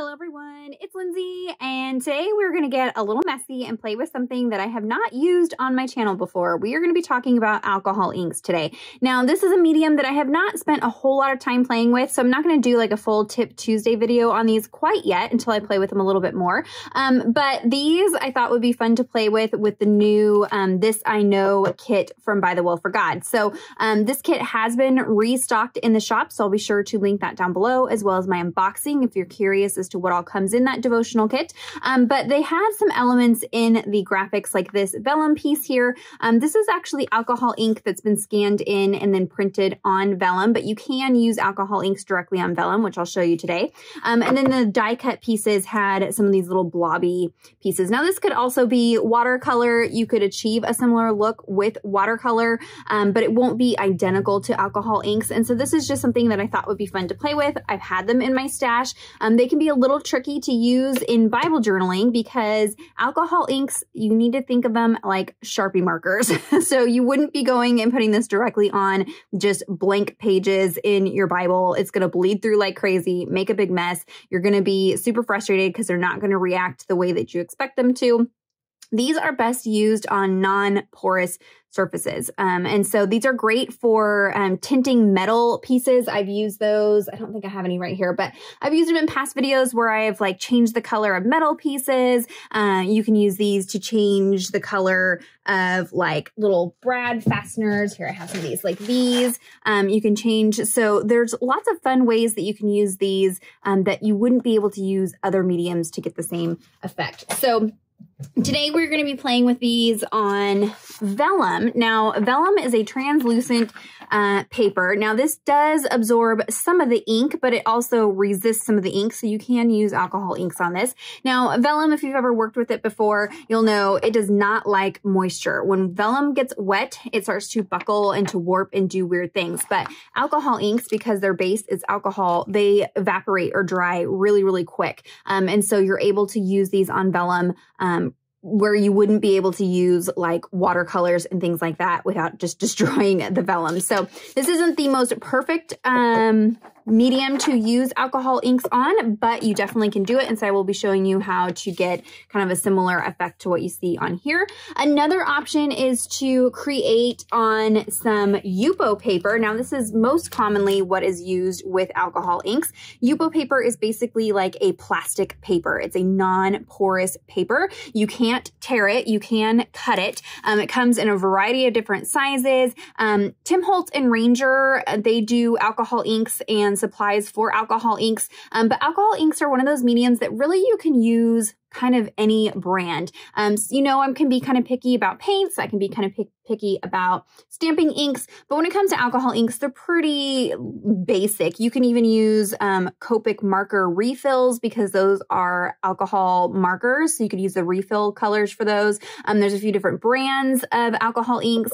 Hello everyone, it's Lindsay and today we're going to get a little messy and play with something that I have not used on my channel before. We are going to be talking about alcohol inks today. Now this is a medium that I have not spent a whole lot of time playing with so I'm not going to do like a full tip Tuesday video on these quite yet until I play with them a little bit more. Um, but these I thought would be fun to play with with the new um, This I Know kit from By the Will for God. So um, this kit has been restocked in the shop so I'll be sure to link that down below as well as my unboxing if you're curious as to what all comes in that devotional kit. Um, but they had some elements in the graphics like this vellum piece here. Um, this is actually alcohol ink that's been scanned in and then printed on vellum, but you can use alcohol inks directly on vellum, which I'll show you today. Um, and then the die cut pieces had some of these little blobby pieces. Now this could also be watercolor. You could achieve a similar look with watercolor, um, but it won't be identical to alcohol inks. And so this is just something that I thought would be fun to play with. I've had them in my stash. Um, they can be a little tricky to use in Bible journaling because alcohol inks, you need to think of them like Sharpie markers. so you wouldn't be going and putting this directly on just blank pages in your Bible. It's going to bleed through like crazy, make a big mess. You're going to be super frustrated because they're not going to react the way that you expect them to. These are best used on non-porous surfaces. Um, and so these are great for um, tinting metal pieces. I've used those. I don't think I have any right here, but I've used them in past videos where I've like changed the color of metal pieces. Uh, you can use these to change the color of like little brad fasteners. Here I have some of these like these. Um, you can change. So there's lots of fun ways that you can use these um, that you wouldn't be able to use other mediums to get the same effect. So Today we're going to be playing with these on vellum. Now, vellum is a translucent uh, paper. Now, this does absorb some of the ink, but it also resists some of the ink, so you can use alcohol inks on this. Now, vellum, if you've ever worked with it before, you'll know it does not like moisture. When vellum gets wet, it starts to buckle and to warp and do weird things. But alcohol inks, because their base is alcohol, they evaporate or dry really, really quick. Um, and so you're able to use these on vellum um, where you wouldn't be able to use like watercolors and things like that without just destroying the vellum. So this isn't the most perfect um, medium to use alcohol inks on, but you definitely can do it. And so I will be showing you how to get kind of a similar effect to what you see on here. Another option is to create on some Yupo paper. Now this is most commonly what is used with alcohol inks. Yupo paper is basically like a plastic paper. It's a non-porous paper. You can't tear it. You can cut it. Um, it comes in a variety of different sizes. Um, Tim Holtz and Ranger, uh, they do alcohol inks and supplies for alcohol inks. Um, but alcohol inks are one of those mediums that really you can use kind of any brand. Um, so, you know, I can be kind of picky about paints. I can be kind of pick, picky about stamping inks. But when it comes to alcohol inks, they're pretty basic. You can even use um, Copic marker refills because those are alcohol markers. So you could use the refill colors for those. Um, there's a few different brands of alcohol inks.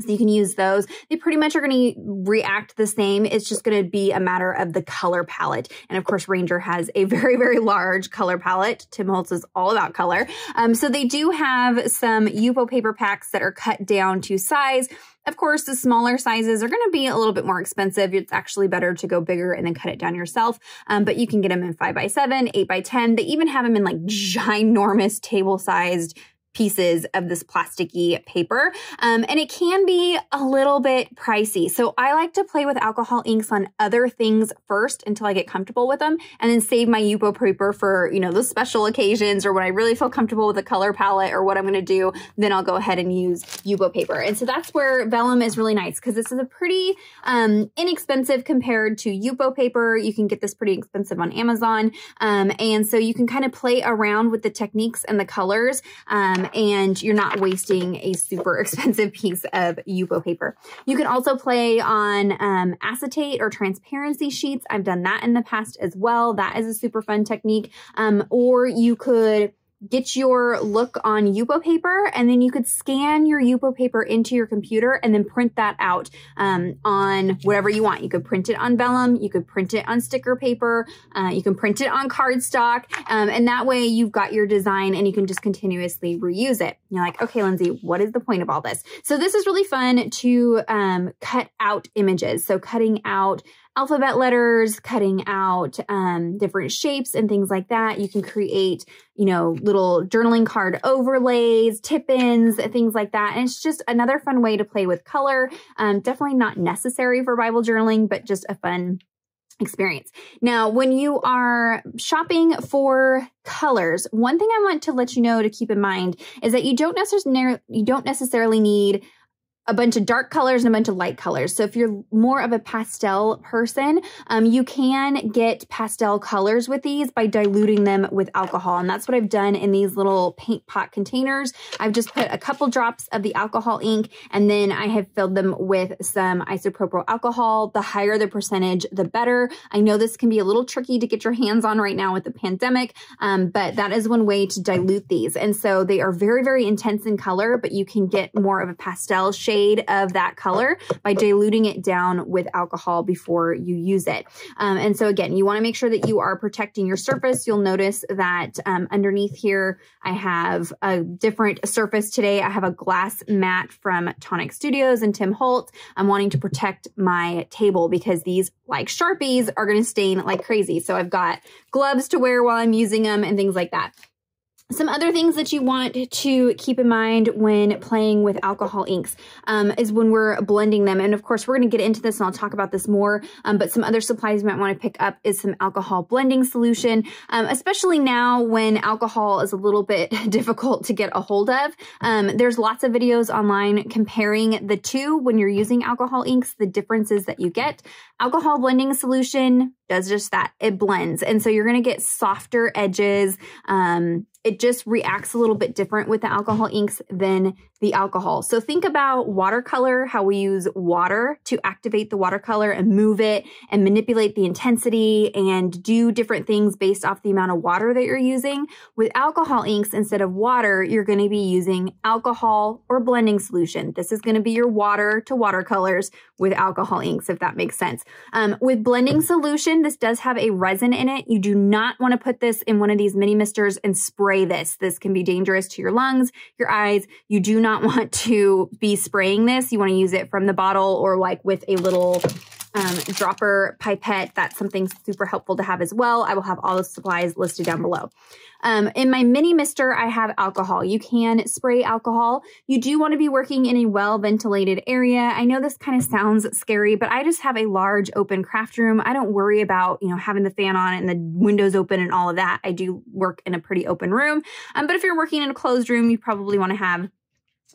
So you can use those. They pretty much are going to react the same. It's just going to be a matter of the color palette. And of course, Ranger has a very, very large color palette. Tim Holtz is all about color. Um, so they do have some UPO paper packs that are cut down to size. Of course, the smaller sizes are going to be a little bit more expensive. It's actually better to go bigger and then cut it down yourself. Um, but you can get them in 5 by 7 8 by 10 They even have them in like ginormous table-sized pieces of this plasticky paper. Um, and it can be a little bit pricey. So I like to play with alcohol inks on other things first until I get comfortable with them and then save my Yubo paper for, you know, those special occasions or when I really feel comfortable with the color palette or what I'm going to do, then I'll go ahead and use Yubo paper. And so that's where vellum is really nice because this is a pretty um, inexpensive compared to Yubo paper. You can get this pretty expensive on Amazon. Um, and so you can kind of play around with the techniques and the colors um, um, and you're not wasting a super expensive piece of Yupo paper. You can also play on um, acetate or transparency sheets. I've done that in the past as well. That is a super fun technique. Um, or you could get your look on Yupo paper, and then you could scan your Yupo paper into your computer and then print that out um, on whatever you want. You could print it on vellum, you could print it on sticker paper, uh, you can print it on cardstock, um, and that way you've got your design and you can just continuously reuse it. you're like, okay, Lindsay, what is the point of all this? So this is really fun to um, cut out images. So cutting out alphabet letters, cutting out um, different shapes and things like that. You can create, you know, little journaling card overlays, tip-ins, uh, things like that. And it's just another fun way to play with color. Um, definitely not necessary for Bible journaling, but just a fun experience. Now, when you are shopping for colors, one thing I want to let you know to keep in mind is that you don't necessarily you don't necessarily need a bunch of dark colors and a bunch of light colors. So if you're more of a pastel person, um, you can get pastel colors with these by diluting them with alcohol. And that's what I've done in these little paint pot containers. I've just put a couple drops of the alcohol ink and then I have filled them with some isopropyl alcohol. The higher the percentage, the better. I know this can be a little tricky to get your hands on right now with the pandemic, um, but that is one way to dilute these. And so they are very, very intense in color, but you can get more of a pastel shade shade of that color by diluting it down with alcohol before you use it. Um, and so again, you want to make sure that you are protecting your surface. You'll notice that um, underneath here, I have a different surface today. I have a glass mat from Tonic Studios and Tim Holt. I'm wanting to protect my table because these like Sharpies are going to stain like crazy. So I've got gloves to wear while I'm using them and things like that. Some other things that you want to keep in mind when playing with alcohol inks um, is when we're blending them. And of course, we're going to get into this and I'll talk about this more. Um, but some other supplies you might want to pick up is some alcohol blending solution, um, especially now when alcohol is a little bit difficult to get a hold of. Um, there's lots of videos online comparing the two when you're using alcohol inks, the differences that you get. Alcohol blending solution, does just that. It blends. And so you're going to get softer edges. Um, it just reacts a little bit different with the alcohol inks than the alcohol. So think about watercolor, how we use water to activate the watercolor and move it and manipulate the intensity and do different things based off the amount of water that you're using. With alcohol inks, instead of water, you're going to be using alcohol or blending solution. This is going to be your water to watercolors with alcohol inks, if that makes sense. Um, with blending solution, this does have a resin in it. You do not want to put this in one of these mini misters and spray this. This can be dangerous to your lungs, your eyes. You do not not want to be spraying this. You want to use it from the bottle or like with a little um, dropper pipette. That's something super helpful to have as well. I will have all the supplies listed down below. Um, in my mini mister, I have alcohol. You can spray alcohol. You do want to be working in a well-ventilated area. I know this kind of sounds scary, but I just have a large open craft room. I don't worry about, you know, having the fan on and the windows open and all of that. I do work in a pretty open room. Um, but if you're working in a closed room, you probably want to have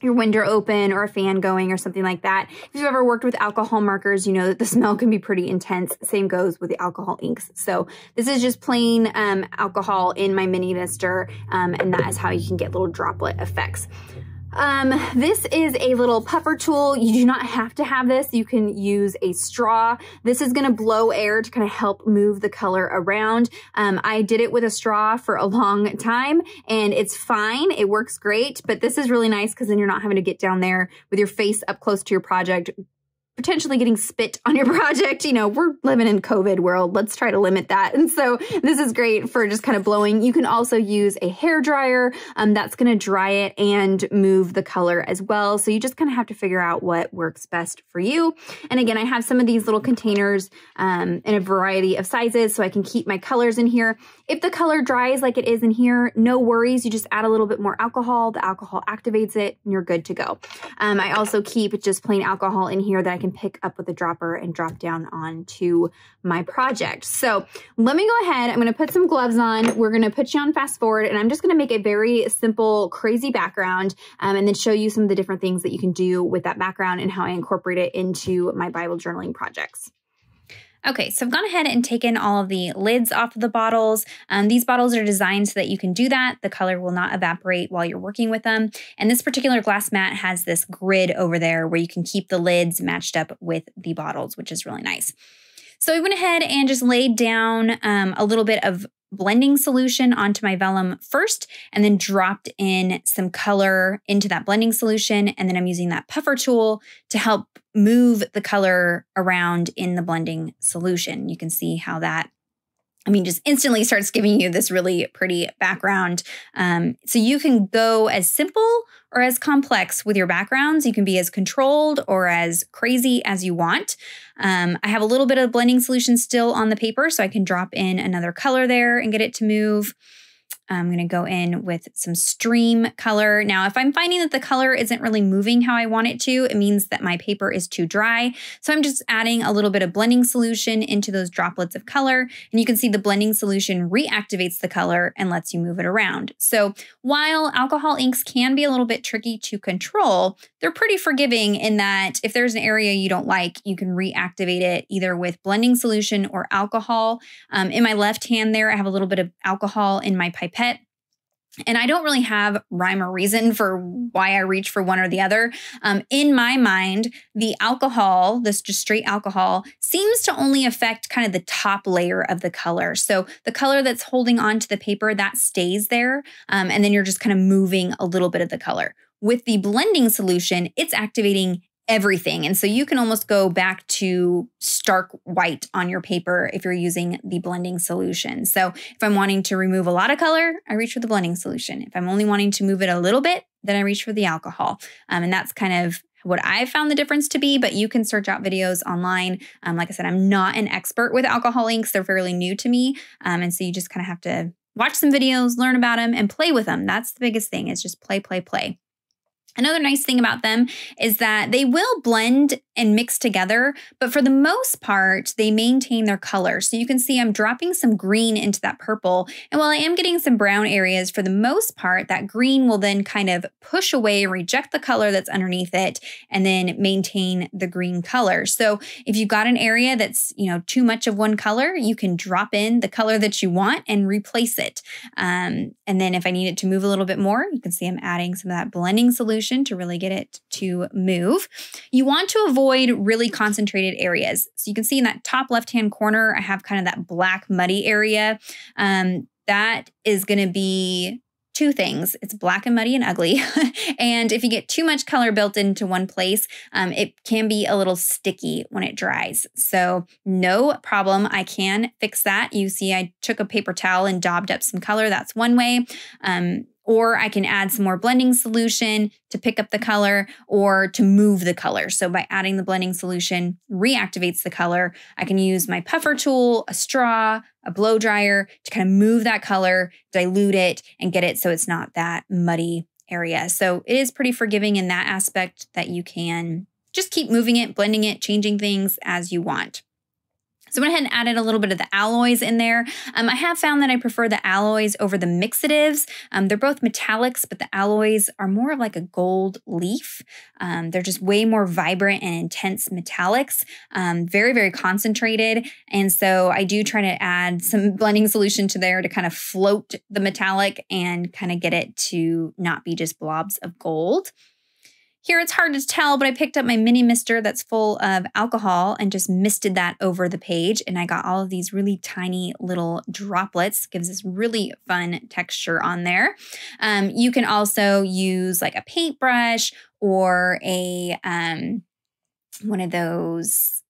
your window open or a fan going or something like that. If you've ever worked with alcohol markers, you know that the smell can be pretty intense. Same goes with the alcohol inks. So this is just plain um, alcohol in my mini mister, um, and that is how you can get little droplet effects. Um, this is a little puffer tool. You do not have to have this. You can use a straw. This is going to blow air to kind of help move the color around. Um, I did it with a straw for a long time and it's fine. It works great, but this is really nice because then you're not having to get down there with your face up close to your project, potentially getting spit on your project. You know, we're living in COVID world. Let's try to limit that. And so this is great for just kind of blowing. You can also use a hair dryer. Um, that's going to dry it and move the color as well. So you just kind of have to figure out what works best for you. And again, I have some of these little containers um, in a variety of sizes so I can keep my colors in here. If the color dries like it is in here, no worries. You just add a little bit more alcohol. The alcohol activates it and you're good to go. Um, I also keep just plain alcohol in here that I can pick up with the dropper and drop down onto my project. So let me go ahead. I'm going to put some gloves on. We're going to put you on fast forward and I'm just going to make a very simple, crazy background um, and then show you some of the different things that you can do with that background and how I incorporate it into my Bible journaling projects. Okay, so I've gone ahead and taken all of the lids off of the bottles. Um, these bottles are designed so that you can do that. The color will not evaporate while you're working with them. And this particular glass mat has this grid over there where you can keep the lids matched up with the bottles, which is really nice. So I went ahead and just laid down um, a little bit of blending solution onto my vellum first, and then dropped in some color into that blending solution. And then I'm using that puffer tool to help move the color around in the blending solution. You can see how that I mean, just instantly starts giving you this really pretty background. Um, so you can go as simple or as complex with your backgrounds. You can be as controlled or as crazy as you want. Um, I have a little bit of blending solution still on the paper, so I can drop in another color there and get it to move. I'm going to go in with some stream color. Now, if I'm finding that the color isn't really moving how I want it to, it means that my paper is too dry. So I'm just adding a little bit of blending solution into those droplets of color. And you can see the blending solution reactivates the color and lets you move it around. So while alcohol inks can be a little bit tricky to control, they're pretty forgiving in that if there's an area you don't like, you can reactivate it either with blending solution or alcohol. Um, in my left hand there, I have a little bit of alcohol in my pipette pet and I don't really have rhyme or reason for why I reach for one or the other. Um, in my mind, the alcohol, this just straight alcohol, seems to only affect kind of the top layer of the color. So the color that's holding onto the paper, that stays there. Um, and then you're just kind of moving a little bit of the color. With the blending solution, it's activating everything. And so you can almost go back to stark white on your paper if you're using the blending solution. So if I'm wanting to remove a lot of color, I reach for the blending solution. If I'm only wanting to move it a little bit, then I reach for the alcohol. Um, and that's kind of what I found the difference to be, but you can search out videos online. Um, like I said, I'm not an expert with alcohol inks, they're fairly new to me. Um, and so you just kind of have to watch some videos, learn about them, and play with them. That's the biggest thing is just play, play, play. Another nice thing about them is that they will blend and mix together, but for the most part, they maintain their color. So you can see I'm dropping some green into that purple. And while I am getting some brown areas, for the most part, that green will then kind of push away, reject the color that's underneath it, and then maintain the green color. So if you've got an area that's, you know, too much of one color, you can drop in the color that you want and replace it. Um, and then if I need it to move a little bit more, you can see I'm adding some of that blending solution to really get it to move. You want to avoid really concentrated areas. So you can see in that top left-hand corner, I have kind of that black muddy area. Um, that is going to be two things it's black and muddy and ugly and if you get too much color built into one place um, it can be a little sticky when it dries so no problem i can fix that you see i took a paper towel and daubed up some color that's one way um, or I can add some more blending solution to pick up the color or to move the color. So by adding the blending solution reactivates the color. I can use my puffer tool, a straw, a blow dryer to kind of move that color, dilute it and get it so it's not that muddy area. So it is pretty forgiving in that aspect that you can just keep moving it, blending it, changing things as you want. So I went ahead and added a little bit of the alloys in there. Um, I have found that I prefer the alloys over the mixatives. Um, they're both metallics, but the alloys are more of like a gold leaf. Um, they're just way more vibrant and intense metallics, um, very, very concentrated. And so I do try to add some blending solution to there to kind of float the metallic and kind of get it to not be just blobs of gold. Here it's hard to tell, but I picked up my mini mister that's full of alcohol and just misted that over the page. And I got all of these really tiny little droplets. Gives this really fun texture on there. Um, you can also use like a paintbrush or a um, one of those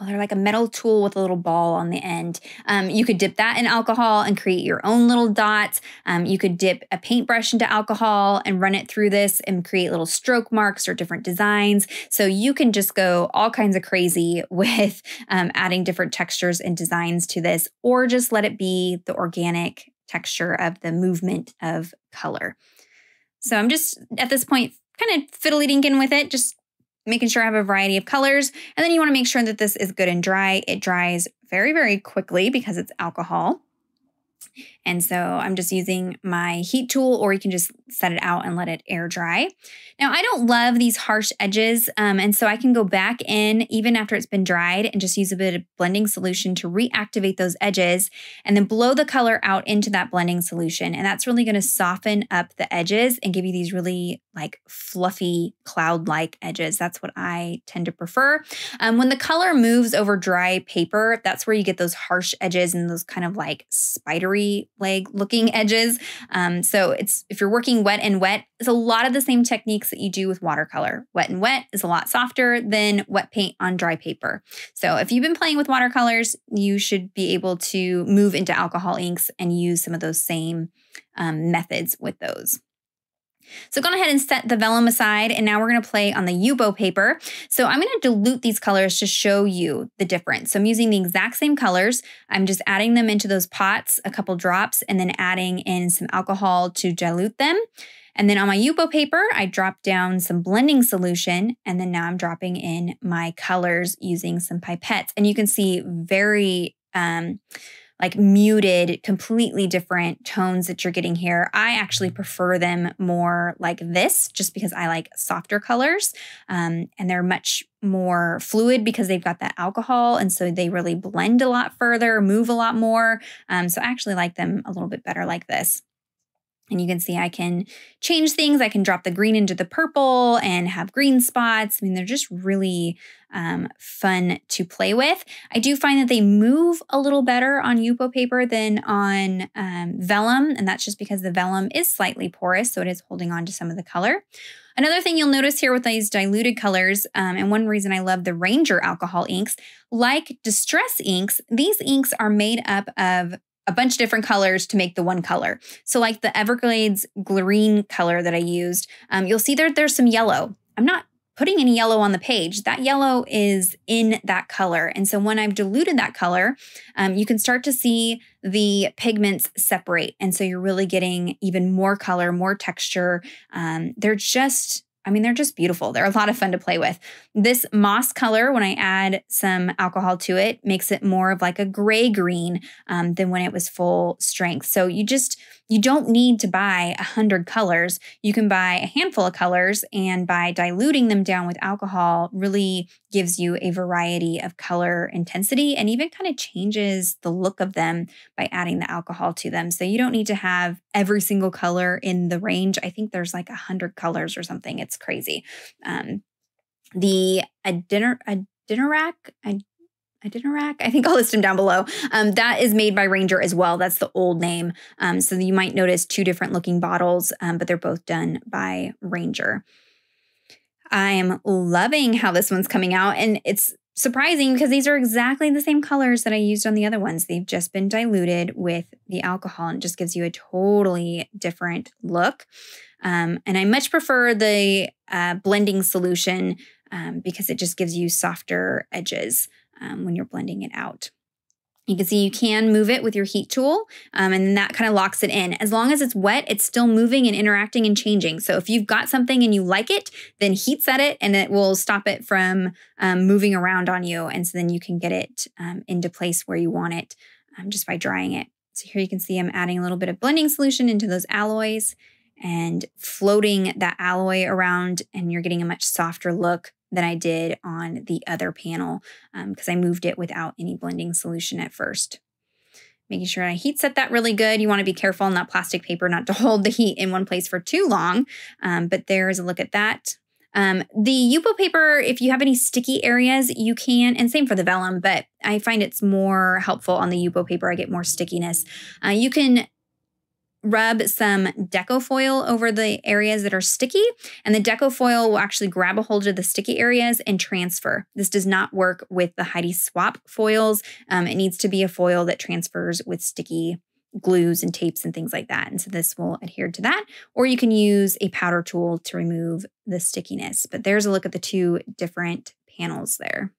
oh, they're like a metal tool with a little ball on the end. Um, you could dip that in alcohol and create your own little dots. Um, you could dip a paintbrush into alcohol and run it through this and create little stroke marks or different designs. So you can just go all kinds of crazy with um, adding different textures and designs to this, or just let it be the organic texture of the movement of color. So I'm just at this point kind of fiddling eating with it, just making sure I have a variety of colors. And then you wanna make sure that this is good and dry. It dries very, very quickly because it's alcohol. And so I'm just using my heat tool, or you can just set it out and let it air dry. Now, I don't love these harsh edges, um, and so I can go back in even after it's been dried and just use a bit of blending solution to reactivate those edges and then blow the color out into that blending solution. And that's really gonna soften up the edges and give you these really like fluffy cloud like edges. That's what I tend to prefer. Um, when the color moves over dry paper, that's where you get those harsh edges and those kind of like spidery leg looking edges. Um, so it's if you're working wet and wet, it's a lot of the same techniques that you do with watercolor. Wet and wet is a lot softer than wet paint on dry paper. So if you've been playing with watercolors, you should be able to move into alcohol inks and use some of those same um, methods with those. So i gone ahead and set the vellum aside and now we're gonna play on the Yubo paper. So I'm gonna dilute these colors to show you the difference. So I'm using the exact same colors. I'm just adding them into those pots, a couple drops, and then adding in some alcohol to dilute them. And then on my Yubo paper, I dropped down some blending solution, and then now I'm dropping in my colors using some pipettes. And you can see very um, like muted, completely different tones that you're getting here. I actually prefer them more like this just because I like softer colors um, and they're much more fluid because they've got that alcohol. And so they really blend a lot further, move a lot more. Um, so I actually like them a little bit better like this. And you can see I can change things. I can drop the green into the purple and have green spots. I mean, they're just really um, fun to play with. I do find that they move a little better on Yupo paper than on um, vellum. And that's just because the vellum is slightly porous, so it is holding on to some of the color. Another thing you'll notice here with these diluted colors, um, and one reason I love the Ranger alcohol inks, like distress inks, these inks are made up of a bunch of different colors to make the one color. So, like the Everglades green color that I used, um, you'll see there there's some yellow. I'm not putting any yellow on the page. That yellow is in that color. And so when I've diluted that color, um, you can start to see the pigments separate. And so you're really getting even more color, more texture. Um, they're just I mean, they're just beautiful. They're a lot of fun to play with. This moss color, when I add some alcohol to it, makes it more of like a gray green um, than when it was full strength. So you just you don't need to buy 100 colors. You can buy a handful of colors, and by diluting them down with alcohol, really gives you a variety of color intensity and even kind of changes the look of them by adding the alcohol to them. So you don't need to have every single color in the range. I think there's like 100 colors or something. It's crazy. Um, the a dinner, a dinner rack, a I didn't rack. I think I'll list them down below. Um, that is made by Ranger as well. That's the old name. Um, so you might notice two different looking bottles, um, but they're both done by Ranger. I am loving how this one's coming out, and it's surprising because these are exactly the same colors that I used on the other ones. They've just been diluted with the alcohol and it just gives you a totally different look. Um, and I much prefer the uh, blending solution um, because it just gives you softer edges um, when you're blending it out. You can see you can move it with your heat tool, um, and that kind of locks it in. As long as it's wet, it's still moving and interacting and changing. So if you've got something and you like it, then heat set it, and it will stop it from um, moving around on you. And so then you can get it um, into place where you want it um, just by drying it. So here you can see I'm adding a little bit of blending solution into those alloys and floating that alloy around, and you're getting a much softer look than I did on the other panel because um, I moved it without any blending solution at first. Making sure I heat set that really good. You want to be careful on that plastic paper not to hold the heat in one place for too long. Um, but there's a look at that. Um, the Yupo paper, if you have any sticky areas, you can, and same for the vellum, but I find it's more helpful on the Yupo paper. I get more stickiness. Uh, you can rub some deco foil over the areas that are sticky, and the deco foil will actually grab a hold of the sticky areas and transfer. This does not work with the Heidi Swap foils. Um, it needs to be a foil that transfers with sticky glues and tapes and things like that. And so this will adhere to that. Or you can use a powder tool to remove the stickiness. But there's a look at the two different panels there.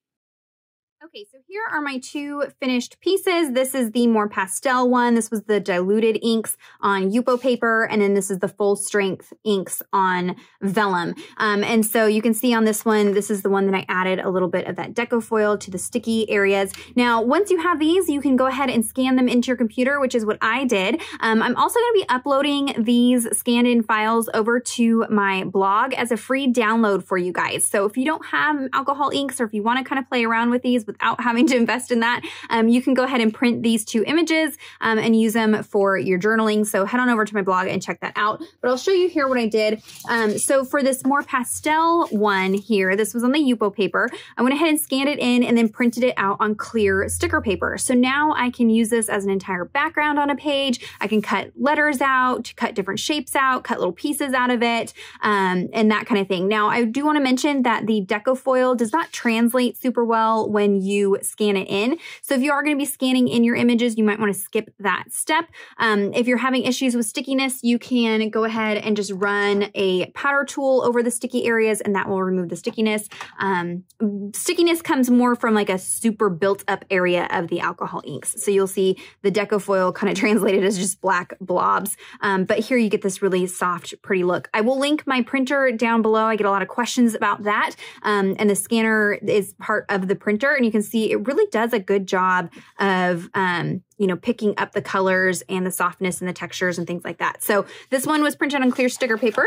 Okay, so here are my two finished pieces. This is the more pastel one. This was the diluted inks on Yupo paper, and then this is the full strength inks on vellum. Um, and so you can see on this one, this is the one that I added a little bit of that deco foil to the sticky areas. Now, once you have these, you can go ahead and scan them into your computer, which is what I did. Um, I'm also gonna be uploading these scanned in files over to my blog as a free download for you guys. So if you don't have alcohol inks or if you wanna kind of play around with these with without having to invest in that, um, you can go ahead and print these two images um, and use them for your journaling. So head on over to my blog and check that out. But I'll show you here what I did. Um, so for this more pastel one here, this was on the Yupo paper. I went ahead and scanned it in and then printed it out on clear sticker paper. So now I can use this as an entire background on a page. I can cut letters out, cut different shapes out, cut little pieces out of it, um, and that kind of thing. Now I do want to mention that the foil does not translate super well when you you scan it in. So if you are going to be scanning in your images, you might want to skip that step. Um, if you're having issues with stickiness, you can go ahead and just run a powder tool over the sticky areas and that will remove the stickiness. Um, stickiness comes more from like a super built up area of the alcohol inks. So you'll see the deco foil kind of translated as just black blobs. Um, but here you get this really soft, pretty look. I will link my printer down below. I get a lot of questions about that. Um, and the scanner is part of the printer and you can can see it really does a good job of, um, you know, picking up the colors and the softness and the textures and things like that. So this one was printed on clear sticker paper.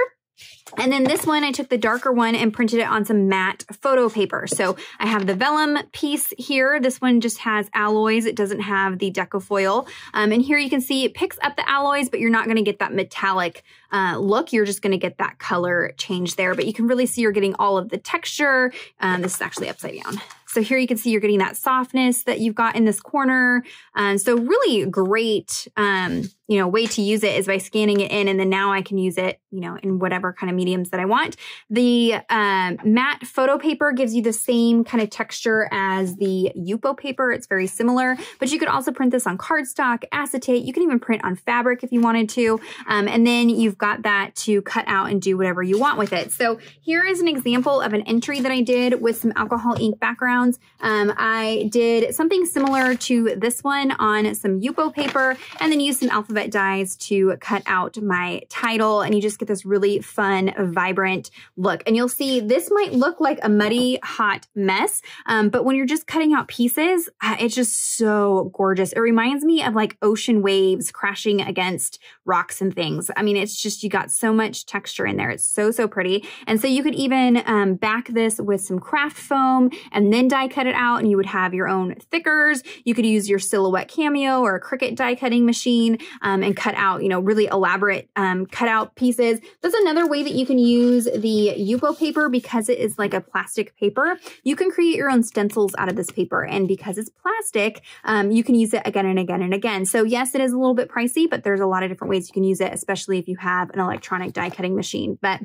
And then this one, I took the darker one and printed it on some matte photo paper. So I have the vellum piece here. This one just has alloys. It doesn't have the decofoil. Um, and here you can see it picks up the alloys, but you're not going to get that metallic uh, look. You're just going to get that color change there. But you can really see you're getting all of the texture. Um, this is actually upside down. So here you can see you're getting that softness that you've got in this corner. Um, so really great um, you know, way to use it is by scanning it in. And then now I can use it, you know, in whatever kind of mediums that I want. The um, matte photo paper gives you the same kind of texture as the Yupo paper. It's very similar, but you could also print this on cardstock, acetate. You can even print on fabric if you wanted to. Um, and then you've got that to cut out and do whatever you want with it. So here is an example of an entry that I did with some alcohol ink backgrounds. Um, I did something similar to this one on some Yupo paper and then used some alphabet it dies to cut out my title and you just get this really fun, vibrant look. And you'll see this might look like a muddy, hot mess, um, but when you're just cutting out pieces, uh, it's just so gorgeous. It reminds me of like ocean waves crashing against rocks and things. I mean, it's just, you got so much texture in there. It's so, so pretty. And so you could even um, back this with some craft foam and then die cut it out and you would have your own thickers. You could use your silhouette cameo or a Cricut die cutting machine um, and cut out, you know, really elaborate um, cutout pieces. That's another way that you can use the Yupo paper because it is like a plastic paper. You can create your own stencils out of this paper. And because it's plastic, um, you can use it again and again and again. So yes, it is a little bit pricey, but there's a lot of different ways you can use it, especially if you have an electronic die cutting machine. But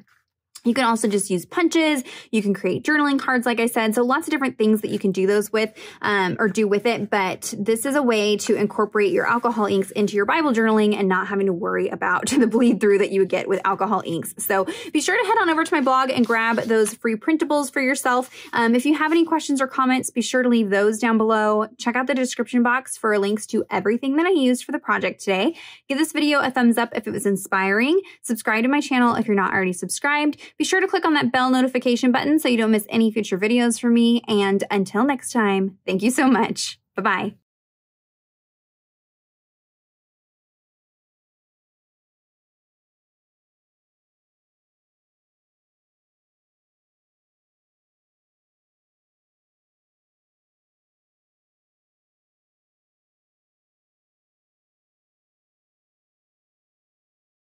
you can also just use punches. You can create journaling cards, like I said. So lots of different things that you can do those with um, or do with it. But this is a way to incorporate your alcohol inks into your Bible journaling and not having to worry about the bleed through that you would get with alcohol inks. So be sure to head on over to my blog and grab those free printables for yourself. Um, if you have any questions or comments, be sure to leave those down below. Check out the description box for links to everything that I used for the project today. Give this video a thumbs up if it was inspiring. Subscribe to my channel if you're not already subscribed. Be sure to click on that bell notification button so you don't miss any future videos from me. And until next time, thank you so much. Bye bye.